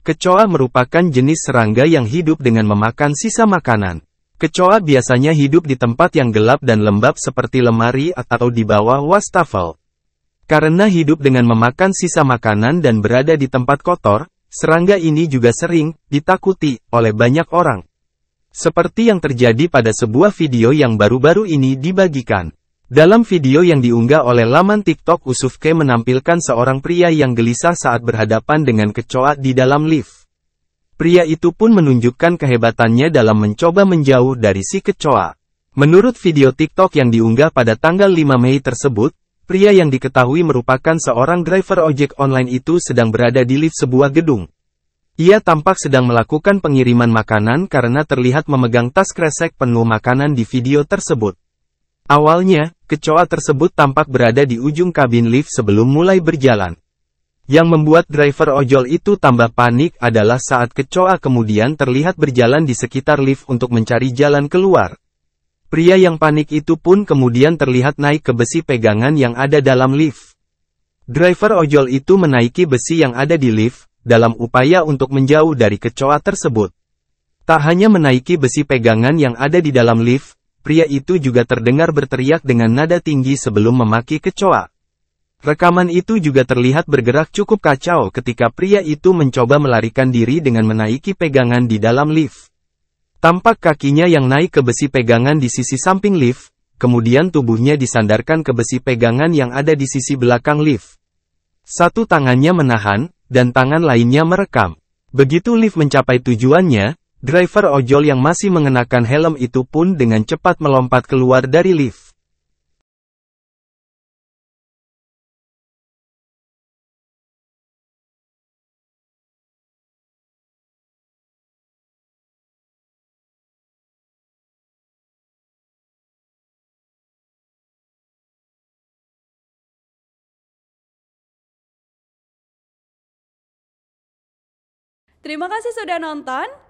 Kecoa merupakan jenis serangga yang hidup dengan memakan sisa makanan. Kecoa biasanya hidup di tempat yang gelap dan lembab seperti lemari atau di bawah wastafel. Karena hidup dengan memakan sisa makanan dan berada di tempat kotor, serangga ini juga sering ditakuti oleh banyak orang. Seperti yang terjadi pada sebuah video yang baru-baru ini dibagikan. Dalam video yang diunggah oleh laman TikTok Usufke menampilkan seorang pria yang gelisah saat berhadapan dengan kecoa di dalam lift. Pria itu pun menunjukkan kehebatannya dalam mencoba menjauh dari si kecoa. Menurut video TikTok yang diunggah pada tanggal 5 Mei tersebut, pria yang diketahui merupakan seorang driver ojek online itu sedang berada di lift sebuah gedung. Ia tampak sedang melakukan pengiriman makanan karena terlihat memegang tas kresek penuh makanan di video tersebut. Awalnya, kecoa tersebut tampak berada di ujung kabin lift sebelum mulai berjalan. Yang membuat driver ojol itu tambah panik adalah saat kecoa kemudian terlihat berjalan di sekitar lift untuk mencari jalan keluar. Pria yang panik itu pun kemudian terlihat naik ke besi pegangan yang ada dalam lift. Driver ojol itu menaiki besi yang ada di lift, dalam upaya untuk menjauh dari kecoa tersebut. Tak hanya menaiki besi pegangan yang ada di dalam lift, pria itu juga terdengar berteriak dengan nada tinggi sebelum memaki kecoa. Rekaman itu juga terlihat bergerak cukup kacau ketika pria itu mencoba melarikan diri dengan menaiki pegangan di dalam lift. Tampak kakinya yang naik ke besi pegangan di sisi samping lift, kemudian tubuhnya disandarkan ke besi pegangan yang ada di sisi belakang lift. Satu tangannya menahan, dan tangan lainnya merekam. Begitu lift mencapai tujuannya, Driver ojol yang masih mengenakan helm itu pun dengan cepat melompat keluar dari lift. Terima kasih sudah nonton.